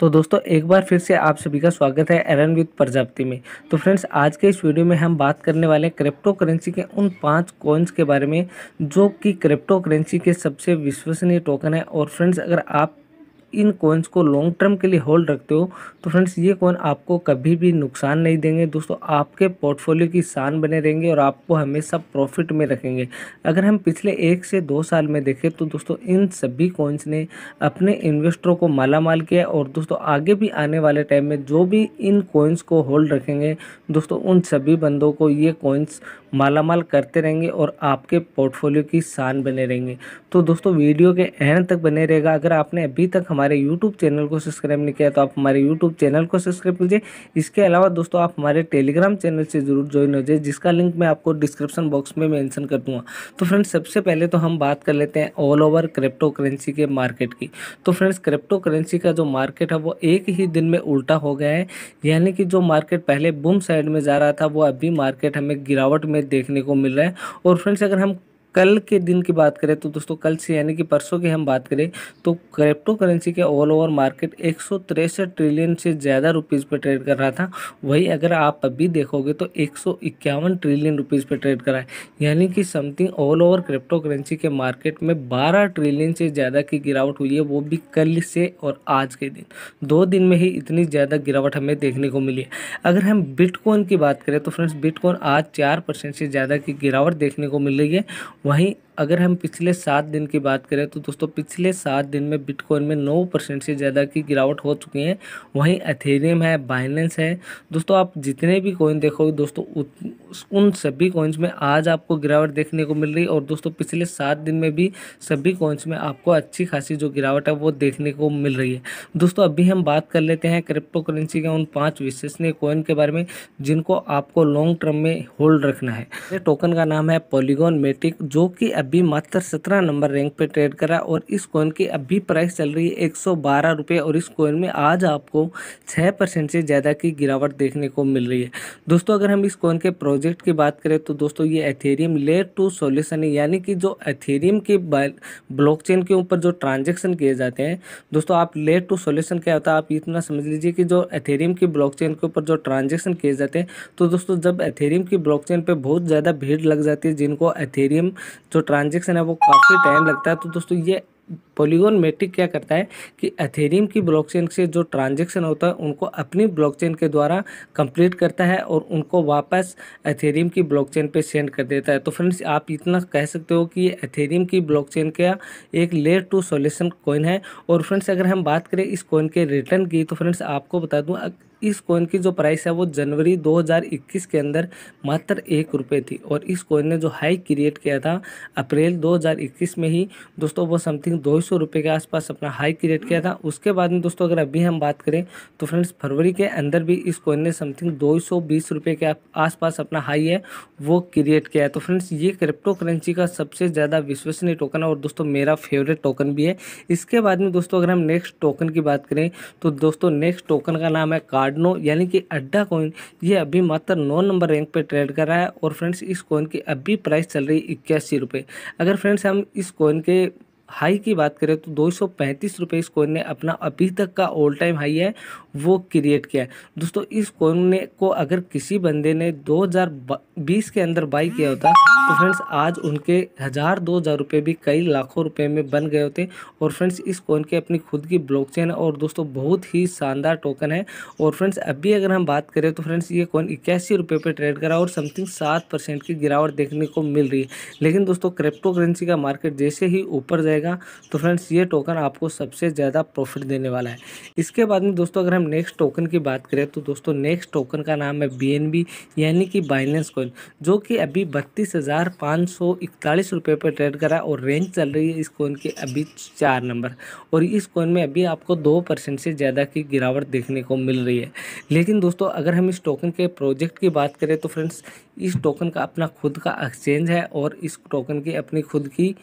तो दोस्तों एक बार फिर से आप सभी का स्वागत है एरन विद प्रजापति में तो फ्रेंड्स आज के इस वीडियो में हम बात करने वाले हैं क्रिप्टो करेंसी के उन पांच कॉइन्स के बारे में जो कि क्रिप्टो करेंसी के सबसे विश्वसनीय टोकन है और फ्रेंड्स अगर आप इन कॉइन्स को लॉन्ग टर्म के लिए होल्ड रखते हो तो फ्रेंड्स ये कॉइन आपको कभी भी नुकसान नहीं देंगे दोस्तों आपके पोर्टफोलियो की शान बने रहेंगे और आपको हमेशा प्रॉफिट में रखेंगे अगर हम पिछले एक से दो साल में देखें तो दोस्तों इन सभी कॉइन्स ने अपने इन्वेस्टरों को माला माल किया और दोस्तों आगे भी आने वाले टाइम में जो भी इन कॉइन्स को होल्ड रखेंगे दोस्तों उन सभी बंदों को ये कॉइन्स माला माल करते रहेंगे और आपके पोर्टफोलियो की शान बने रहेंगे तो दोस्तों वीडियो के एंड तक बने रहेगा अगर आपने अभी तक हमारे हमारे यूट्यूब चैनल को सब्सक्राइब नहीं किया तो आप हमारे यूट्यूब चैनल को सब्सक्राइब कीजिए इसके अलावा दोस्तों आप हमारे टेलीग्राम चैनल से जरूर ज्वाइन हो जाए जिसका लिंक मैं आपको डिस्क्रिप्शन बॉक्स में मैंशन कर दूँगा तो फ्रेंड्स सबसे पहले तो हम बात कर लेते हैं ऑल ओवर क्रिप्टो करेंसी के मार्केट की तो फ्रेंड्स क्रिप्टो करेंसी का जो मार्केट है वो एक ही दिन में उल्टा हो गया है यानी कि जो मार्केट पहले बुम साइड में जा रहा था वो अभी मार्केट हमें गिरावट में देखने को मिल रहा है और फ्रेंड्स अगर हम कल के दिन की बात करें तो दोस्तों कल से यानी कि परसों की हम बात करें तो क्रिप्टो करेंसी के ऑल ओवर मार्केट एक ट्रिलियन से ज़्यादा रुपीज़ पर ट्रेड कर रहा था वही अगर आप अभी देखोगे तो एक ट्रिलियन रुपीज़ पर ट्रेड कराए है यानी कि something all over crypto currency के मार्केट में बारह ट्रिलियन से ज़्यादा की गिरावट हुई है वो भी कल से और आज के दिन दो दिन में ही इतनी ज़्यादा गिरावट हमें देखने को मिली है अगर हम बिटकॉइन की बात करें तो फ्रेंड्स बिटकॉइन आज चार परसेंट से ज़्यादा की गिरावट देखने को मिल रही है वहीं अगर हम पिछले सात दिन की बात करें तो दोस्तों पिछले सात दिन में बिटकॉइन में नौ परसेंट से ज़्यादा की गिरावट हो चुकी है वहीं एथेरियम है बाइनेंस है दोस्तों आप जितने भी कॉइन देखोगे दोस्तों उन सभी कॉइन्स में आज आपको गिरावट देखने को मिल रही है और दोस्तों पिछले सात दिन में भी सभी कॉइन्स में आपको अच्छी खासी जो गिरावट है वो देखने को मिल रही है दोस्तों अभी हम बात कर लेते हैं क्रिप्टो करेंसी के उन पाँच विश्वसनीय कॉइन के बारे में जिनको आपको लॉन्ग टर्म में होल्ड रखना है टोकन का नाम है पॉलीगोन मेटिक जो कि अभी अभी मात्र सत्रह नंबर रैंक पे ट्रेड करा और इस कॉइन की अभी प्राइस चल रही है एक सौ बारह रुपये और इस कॉइन में आज आपको छः परसेंट से ज़्यादा की गिरावट देखने को मिल रही है दोस्तों अगर हम इस कॉइन के प्रोजेक्ट की बात करें तो दोस्तों ये एथेरियम लेयर टू सोल्यूशन है यानी कि जो एथेरियम के ब्लॉक के ऊपर जो ट्रांजेक्शन किए जाते हैं दोस्तों आप लेयर टू सोल्यूशन क्या होता है आप इतना समझ लीजिए कि जो एथेरियम की ब्लॉक के ऊपर जो ट्रांजेक्शन किए जाते हैं तो दोस्तों जब एथेरियम की ब्लॉक पे बहुत ज़्यादा भीड़ लग जाती है जिनको एथेरियम जो ट्रांजेक्शन है वो काफ़ी टाइम लगता है तो दोस्तों ये पोलीगोन मेट्रिक क्या करता है कि एथेरियम की ब्लॉकचेन से जो ट्रांजेक्शन होता है उनको अपनी ब्लॉकचेन के द्वारा कंप्लीट करता है और उनको वापस एथेरियम की ब्लॉकचेन पे सेंड कर देता है तो फ्रेंड्स आप इतना कह सकते हो कि ये एथेरियम की ब्लॉकचेन का एक लेयर टू सॉल्यूशन कॉइन है और फ्रेंड्स अगर हम बात करें इस कॉइन के रिटर्न की तो फ्रेंड्स आपको बता दूँ इस कॉइन की जो प्राइस है वो जनवरी 2021 के अंदर मात्र एक रुपये थी और इस कॉइन ने जो हाई क्रिएट किया था अप्रैल 2021 में ही दोस्तों वो समथिंग दो सौ रुपये के आसपास अपना हाई क्रिएट किया था उसके बाद में दोस्तों अगर अभी हम बात करें तो फ्रेंड्स फरवरी के अंदर भी इस कॉइन ने समथिंग दो सौ बीस के आसपास अपना हाई है वो क्रिएट किया है तो फ्रेंड्स ये क्रिप्टो करेंसी का सबसे ज़्यादा विश्वसनीय टोकन है और दोस्तों मेरा फेवरेट टोकन भी है इसके बाद में दोस्तों अगर हम नेक्स्ट टोकन की बात करें तो दोस्तों नेक्स्ट टोकन का नाम है कार्ड कार्डनो यानी कि अड्डा कॉइन ये अभी मात्र नौ नंबर रैंक पे ट्रेड कर रहा है और फ्रेंड्स इस कॉइन की अभी प्राइस चल रही है इक्यासी रुपये अगर फ्रेंड्स हम इस कॉइन के हाई की बात करें तो दो सौ इस कोइन ने अपना अभी तक का ऑल टाइम हाई है वो क्रिएट किया है दोस्तों इस कोइन ने को अगर किसी बंदे ने 2020 के अंदर बाई किया होता तो फ्रेंड्स आज उनके हज़ार दो हज़ार रुपये भी कई लाखों रुपए में बन गए होते और फ्रेंड्स इस कोइन के अपनी खुद की ब्लॉकचेन है और दोस्तों बहुत ही शानदार टोकन है और फ्रेंड्स अभी अगर हम बात करें तो फ्रेंड्स ये कोइन इक्यासी रुपये पर ट्रेड करा और समथिंग सात परसेंट की गिरावट देखने को मिल रही है लेकिन दोस्तों क्रिप्टो करेंसी का मार्केट जैसे ही ऊपर जाएगा जाएगा तो फ्रेंड्स ये टोकन आपको सबसे ज़्यादा प्रॉफिट देने वाला है इसके बाद में दोस्तों अगर हम नेक्स्ट टोकन की बात करें तो दोस्तों नेक्स्ट टोकन का नाम है बी यानी कि बाइनेंस कॉइन जो कि अभी बत्तीस हज़ार पर ट्रेड करा और रेंज चल रही है इस कॉइन के अभी चार नंबर और इस कॉइन में अभी आपको दो से ज़्यादा की गिरावट देखने को मिल रही है लेकिन दोस्तों अगर हम इस टोकन के प्रोजेक्ट की बात करें तो फ्रेंड्स इस टोकन का अपना खुद का एक्सचेंज है और इस टोकन की अपनी खुद की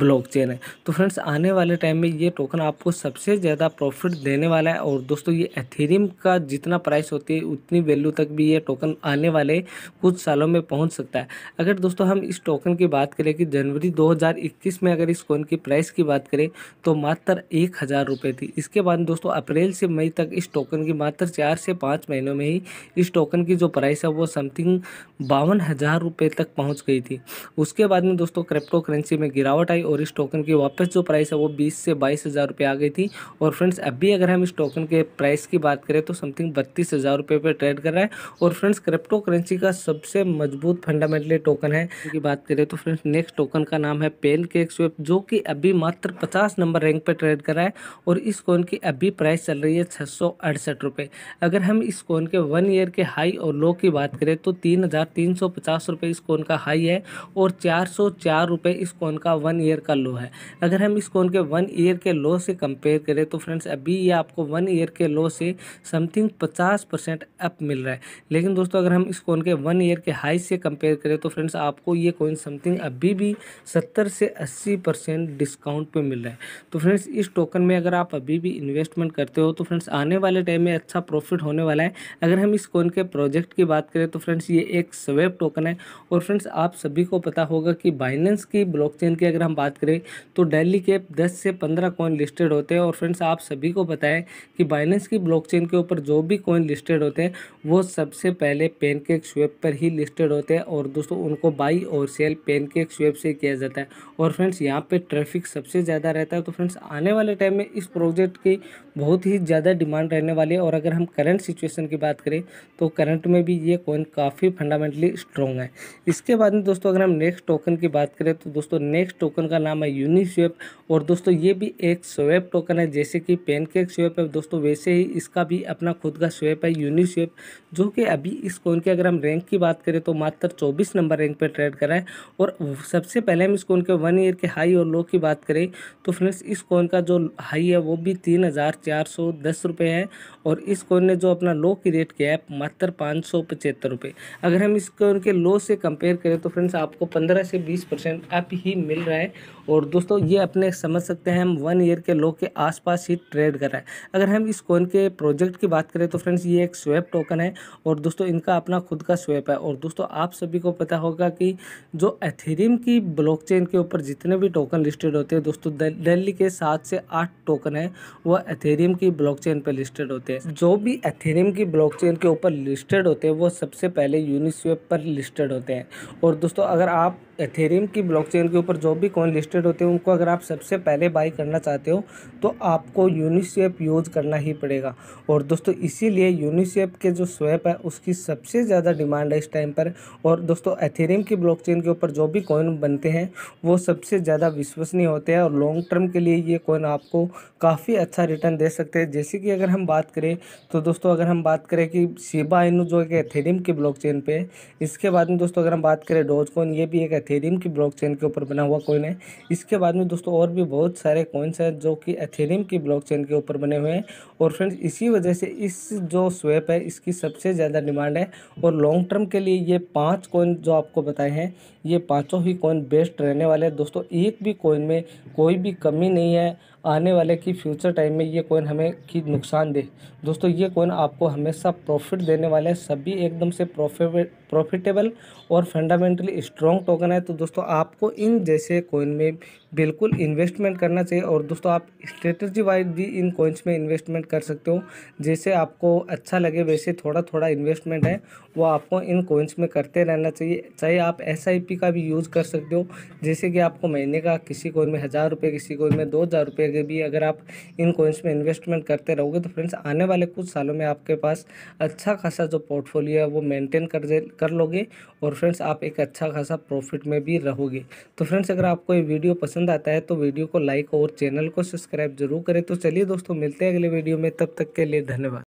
ब्लॉकचेन है तो फ्रेंड्स आने वाले टाइम में ये टोकन आपको सबसे ज़्यादा प्रॉफिट देने वाला है और दोस्तों ये एथेरियम का जितना प्राइस होती है उतनी वैल्यू तक भी ये टोकन आने वाले कुछ सालों में पहुंच सकता है अगर दोस्तों हम इस टोकन की बात करें कि जनवरी 2021 में अगर इस कोइन की प्राइस की बात करें तो मात्र एक हज़ार रुपये थी इसके बाद दोस्तों अप्रैल से मई तक इस टोकन की मात्र चार से पाँच महीनों में ही इस टोकन की जो प्राइस है वो समथिंग बावन हज़ार रुपये तक पहुँच गई थी उसके बाद में दोस्तों क्रिप्टो करेंसी में गिरावट आई और इस टोकन की वापस वापस जो प्राइस है वो बीस से बाईस हज़ार रुपये आ गई थी और फ्रेंड्स अभी अगर हम इस टोकन के प्राइस की बात करें तो समथिंग बत्तीस हज़ार रुपये पर ट्रेड कर रहा है और फ्रेंड्स क्रिप्टो करेंसी का सबसे मजबूत फंडामेंटली टोकन है की बात करें तो फ्रेंड्स नेक्स्ट टोकन का नाम है पेन केक स्वेप जो कि अभी मात्र पचास नंबर रैंक पर ट्रेड कर रहा है और इस कॉइन की अभी प्राइस चल रही है छः सौ अड़सठ अगर हम इस कॉइन के वन ईयर के हाई और लो की बात करें तो तीन हज़ार तीन सौ पचास इस कॉइन का हाई है और चार सौ चार रुपए इस कॉइन का वन ईयर का लो है अगर हम इस कोन के वन ईयर के लो से कंपेयर करें तो फ्रेंड्स अभी ये आपको वन ईयर के लो से समथिंग पचास परसेंट अप मिल रहा है लेकिन दोस्तों अगर हम इस कोन के वन ईयर के हाई से कंपेयर करें तो फ्रेंड्स आपको ये कोइन समथिंग अभी भी सत्तर से अस्सी परसेंट डिस्काउंट पर मिल रहा है तो फ्रेंड्स इस टोकन में अगर आप अभी भी इन्वेस्टमेंट करते हो तो फ्रेंड्स आने वाले टाइम में अच्छा प्रॉफिट होने वाला है अगर हम इस कॉइन के प्रोजेक्ट की बात करें तो फ्रेंड्स ये एक स्वेप टोकन है और फ्रेंड्स आप सभी को पता होगा कि बाइनेंस की ब्लॉक की अगर हम बात करें तो डेली के 10 से 15 कॉइन लिस्टेड होते हैं और फ्रेंड्स आप सभी को बताएं कि बाइनेंस की ब्लॉकचेन के ऊपर जो भी कॉइन लिस्टेड होते हैं वो सबसे पहले पेनकेक स्वेप पर ही लिस्टेड होते हैं और दोस्तों उनको बाई और सेल पेनकेक स्वेप से किया जाता है और फ्रेंड्स यहाँ पर ट्रैफिक सबसे ज़्यादा रहता है तो फ्रेंड्स आने वाले टाइम में इस प्रोजेक्ट की बहुत ही ज़्यादा डिमांड रहने वाली है और अगर हम करंट सिचुएशन की बात करें तो करंट में भी ये कॉइन काफ़ी फंडामेंटली स्ट्रॉन्ग है इसके बाद में दोस्तों अगर हम नेक्स्ट टोकन की बात करें तो दोस्तों नेक्स्ट टोकन का नाम है यूनिस्वे स्वेप और दोस्तों ये भी एक स्वेप टोकन है जैसे कि पेनकेक स्वेप है दोस्तों वैसे ही इसका भी अपना खुद का स्वेप है यूनि स्वेप जो कि अभी इस कॉइन की अगर हम रैंक की बात करें तो मात्र चौबीस नंबर रैंक पर ट्रेड करा है और सबसे पहले हम इस कॉइन के वन ईयर के हाई और लो की बात करें तो फ्रेंड्स इस कोन का जो हाई है वो भी तीन हज़ार चार सौ दस है और इस कोइन ने जो अपना लो की रेट किया है मात्र पाँच सौ पचहत्तर अगर हम इस कॉइन के लो से कंपेयर करें तो फ्रेंड्स आपको पंद्रह से बीस परसेंट ही मिल रहा है और दोस्तों ये अपने समझ सकते हैं हम वन ईयर के लो के आसपास ही ट्रेड कर रहा है अगर हम इस कोइन के प्रोजेक्ट की बात करें तो फ्रेंड्स ये एक स्वेप टोकन है और दोस्तों इनका अपना खुद का स्वेप है और दोस्तों आप सभी को पता होगा कि जो एथेरियम की ब्लॉक के ऊपर जितने भी टोकन लिस्टेड होते हैं दोस्तों दिल्ली के सात से आठ टोकन है वह एथेरियम की ब्लॉक पर लिस्टेड होते हैं जो भी एथेरियम की ब्लॉक के ऊपर लिस्टेड होते हैं वो सबसे पहले यूनिस्वेप पर लिस्टेड होते हैं और दोस्तों अगर आप एथेरियम की ब्लॉकचेन के ऊपर जो भी कॉइन लिस्टेड होते हैं उनको अगर आप सबसे पहले बाई करना चाहते हो तो आपको यूनिसेप यूज करना ही पड़ेगा और दोस्तों इसीलिए यूनिसेप के जो स्वेप है उसकी सबसे ज़्यादा डिमांड है इस टाइम पर और दोस्तों एथेरियम की ब्लॉकचेन के ऊपर जो भी कॉइन बनते हैं वो सबसे ज़्यादा विश्वसनीय होते हैं और लॉन्ग टर्म के लिए ये कॉइन आपको काफ़ी अच्छा रिटर्न दे सकते हैं जैसे कि अगर हम बात करें तो दोस्तों अगर हम बात करें कि सीबा इनू जो है एथेरियम की ब्लॉक पे इसके बाद में दोस्तों अगर हम बात करें डोज कॉइन ये भी एक एथेरियम की ब्लॉकचेन के ऊपर बना हुआ कोइन है इसके बाद में दोस्तों और भी बहुत सारे कोइंस हैं जो कि एथेरियम की ब्लॉकचेन के ऊपर बने हुए हैं और फ्रेंड्स इसी वजह से इस जो स्वेप है इसकी सबसे ज़्यादा डिमांड है और लॉन्ग टर्म के लिए ये पाँच कॉइन जो आपको बताए हैं ये पाँचों ही कोइन बेस्ट रहने वाले हैं दोस्तों एक भी कोइन में कोई भी कमी नहीं है आने वाले की फ्यूचर टाइम में ये कोइन हमें की नुकसान दे दोस्तों ये कोइन आपको हमेशा प्रॉफिट देने वाले सभी एकदम से प्रॉफिट प्रॉफिटेबल और फंडामेंटली स्ट्रॉन्ग टोकन है तो दोस्तों आपको इन जैसे कोइन में बिल्कुल इन्वेस्टमेंट करना चाहिए और दोस्तों आप स्ट्रेटजी वाइज भी इन कोइंस में इन्वेस्टमेंट कर सकते हो जैसे आपको अच्छा लगे वैसे थोड़ा थोड़ा इन्वेस्टमेंट है वो आपको इन कोइंस में करते रहना चाहिए चाहे आप एस का भी यूज़ कर सकते हो जैसे कि आपको महीने का किसी कोइन में हज़ार रुपये किसी कोइन में दो हज़ार रुपये के भी अगर आप इन कोइंस में इन्वेस्टमेंट करते रहोगे तो फ्रेंड्स आने वाले कुछ सालों में आपके पास अच्छा खासा जो पोर्टफोलियो है वो मेनटेन कर कर लोगे और फ्रेंड्स आप एक अच्छा खासा प्रॉफिट में भी रहोगे तो फ्रेंड्स अगर आपको ये वीडियो पसंद आता है तो वीडियो को लाइक और चैनल को सब्सक्राइब जरूर करें तो चलिए दोस्तों मिलते हैं अगले वीडियो में तब तक के लिए धन्यवाद